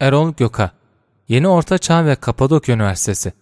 Erol Göka Yeni Orta Çağ ve Kapadokya Üniversitesi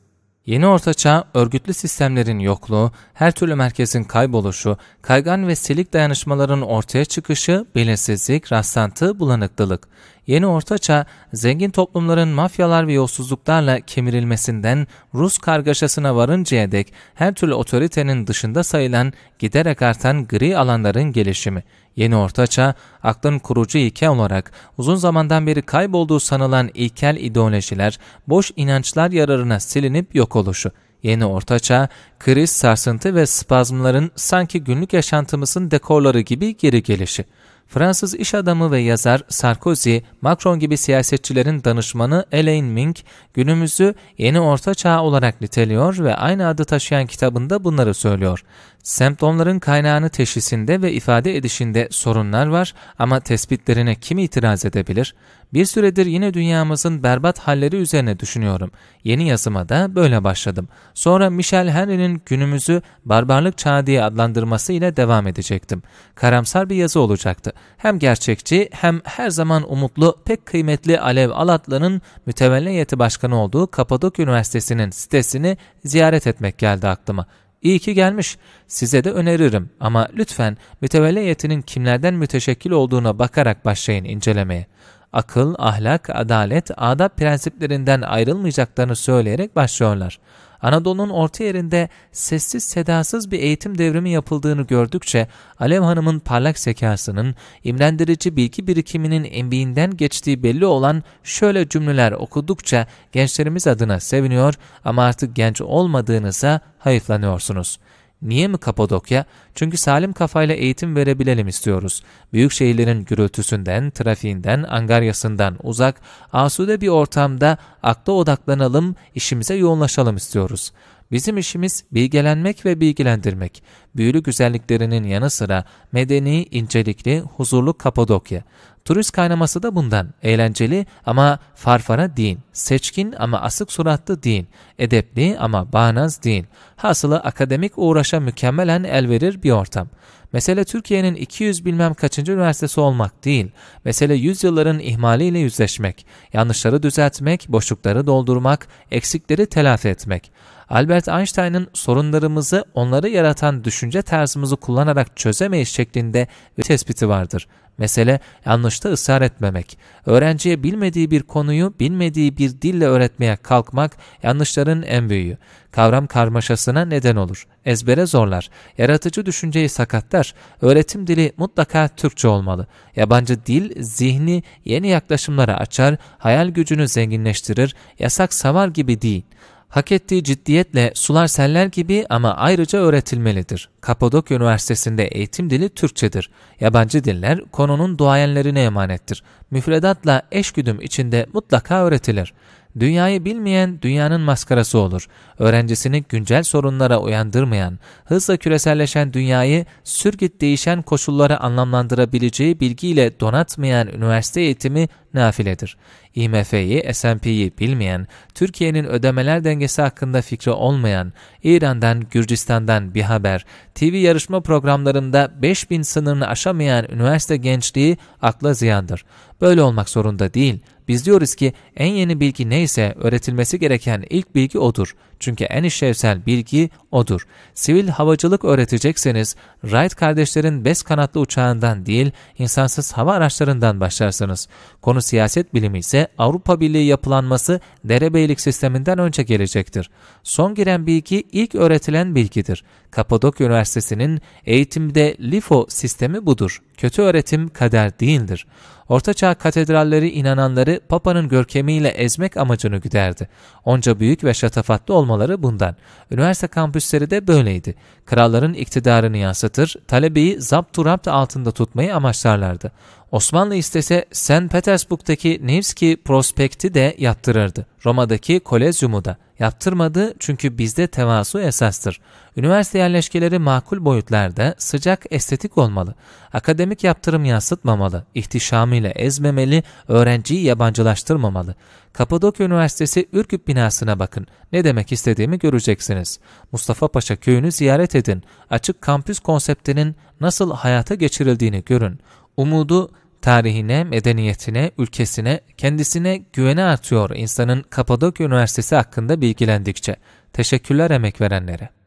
Yeni Orta Çağ, örgütlü sistemlerin yokluğu, her türlü merkezin kayboluşu, kaygan ve silik dayanışmaların ortaya çıkışı, belirsizlik, rastlantı, bulanıklılık yeni Ortaça zengin toplumların mafyalar ve yolsuzluklarla kemirilmesinden Rus kargaşasına varıncaya dek her türlü otoritenin dışında sayılan giderek artan gri alanların gelişimi. Yeni Ortaça aklın kurucu ilke olarak uzun zamandan beri kaybolduğu sanılan ilkel ideolojiler, boş inançlar yararına silinip yok oluşu. Yeni Ortaça kriz, sarsıntı ve spazmların sanki günlük yaşantımızın dekorları gibi geri gelişi. Fransız iş adamı ve yazar Sarkozy, Macron gibi siyasetçilerin danışmanı Elaine Mink, günümüzü yeni orta çağ olarak niteliyor ve aynı adı taşıyan kitabında bunları söylüyor. Semptomların kaynağını teşhisinde ve ifade edişinde sorunlar var ama tespitlerine kim itiraz edebilir? Bir süredir yine dünyamızın berbat halleri üzerine düşünüyorum. Yeni yazıma da böyle başladım. Sonra Michel Henry'nin günümüzü barbarlık çağı diye adlandırması ile devam edecektim. Karamsar bir yazı olacaktı hem gerçekçi hem her zaman umutlu pek kıymetli Alev Alatlı'nın mütevelli heyeti başkanı olduğu Kapadokya Üniversitesi'nin sitesini ziyaret etmek geldi aklıma. İyi ki gelmiş. Size de öneririm ama lütfen mütevelli heyetinin kimlerden müteşekkil olduğuna bakarak başlayın incelemeye. Akıl, ahlak, adalet, adab prensiplerinden ayrılmayacaklarını söyleyerek başlıyorlar. Anadolu'nun orta yerinde sessiz sedasız bir eğitim devrimi yapıldığını gördükçe Alev Hanım'ın parlak zekasının, imlendirici bilgi birikiminin embiğinden geçtiği belli olan şöyle cümleler okudukça gençlerimiz adına seviniyor ama artık genç olmadığınıza hayıflanıyorsunuz.'' Niye mi Kapadokya? Çünkü salim kafayla eğitim verebilelim istiyoruz. Büyük şehirlerin gürültüsünden, trafiğinden, angaryasından uzak, asude bir ortamda akla odaklanalım, işimize yoğunlaşalım istiyoruz. Bizim işimiz bilgelenmek ve bilgilendirmek. Büyülü güzelliklerinin yanı sıra medeni, incelikli, huzurlu Kapadokya. Turist kaynaması da bundan. Eğlenceli ama farfara din. Seçkin ama asık suratlı din. Edepli ama bağnaz din. Hasılı akademik uğraşa mükemmelen el verir bir ortam. Mesele Türkiye'nin 200 bilmem kaçıncı üniversitesi olmak değil. Mesele yüzyılların ihmaliyle yüzleşmek. Yanlışları düzeltmek, boşlukları doldurmak, eksikleri telafi etmek. Albert Einstein'ın sorunlarımızı onları yaratan düşünce tarzımızı kullanarak çözemeyiz şeklinde bir tespiti vardır. Mesele yanlışta ısrar etmemek. Öğrenciye bilmediği bir konuyu bilmediği bir dille öğretmeye kalkmak yanlışların en büyüğü. Kavram karmaşasına neden olur. Ezbere zorlar. Yaratıcı düşünceyi sakatlar. Öğretim dili mutlaka Türkçe olmalı. Yabancı dil zihni yeni yaklaşımlara açar, hayal gücünü zenginleştirir, yasak savar gibi değil hak ettiği ciddiyetle sular seller gibi ama ayrıca öğretilmelidir. Kapadokya Üniversitesi'nde eğitim dili Türkçedir. Yabancı diller konunun duayenlerine emanettir. Müfredatla eşgüdüm içinde mutlaka öğretilir. Dünyayı bilmeyen dünyanın maskarası olur. Öğrencisini güncel sorunlara uyandırmayan, hızla küreselleşen dünyayı sürgüt değişen koşulları anlamlandırabileceği bilgiyle donatmayan üniversite eğitimi nafiledir. IMF'yi, S&P'yi bilmeyen, Türkiye'nin ödemeler dengesi hakkında fikri olmayan, İran'dan, Gürcistan'dan bir haber, TV yarışma programlarında 5000 sınırını aşamayan üniversite gençliği akla ziyandır. Böyle olmak zorunda değil. Biz diyoruz ki en yeni bilgi neyse öğretilmesi gereken ilk bilgi odur. Çünkü en işlevsel bilgi odur. Sivil havacılık öğretecekseniz Wright kardeşlerin bez kanatlı uçağından değil insansız hava araçlarından başlarsınız. Konu siyaset bilimi ise Avrupa Birliği yapılanması derebeylik sisteminden önce gelecektir. Son giren bilgi ilk öğretilen bilgidir. Kapadokya Üniversitesi'nin eğitimde LIFO sistemi budur. Kötü öğretim kader değildir. Ortaçağ katedralleri inananları Papa'nın görkemiyle ezmek amacını güderdi. Onca büyük ve şatafatlı olmak olmaları bundan. Üniversite kampüsleri de böyleydi. Kralların iktidarını yansıtır, talebeyi zapturapt altında tutmayı amaçlarlardı. Osmanlı istese St. Petersburg'daki Nevski Prospekti de yaptırırdı. Roma'daki Kolezyum'u da. Yaptırmadı çünkü bizde tevazu esastır. Üniversite yerleşkeleri makul boyutlarda sıcak estetik olmalı. Akademik yaptırım yansıtmamalı, ihtişamıyla ezmemeli, öğrenciyi yabancılaştırmamalı. Kapadokya Üniversitesi Ürküp binasına bakın. Ne demek istediğimi göreceksiniz. Mustafa Paşa köyünü ziyaret edin. Açık kampüs konseptinin nasıl hayata geçirildiğini görün. Umudu tarihine, medeniyetine, ülkesine, kendisine güvene artıyor insanın Kapadokya Üniversitesi hakkında bilgilendikçe. Teşekkürler emek verenlere.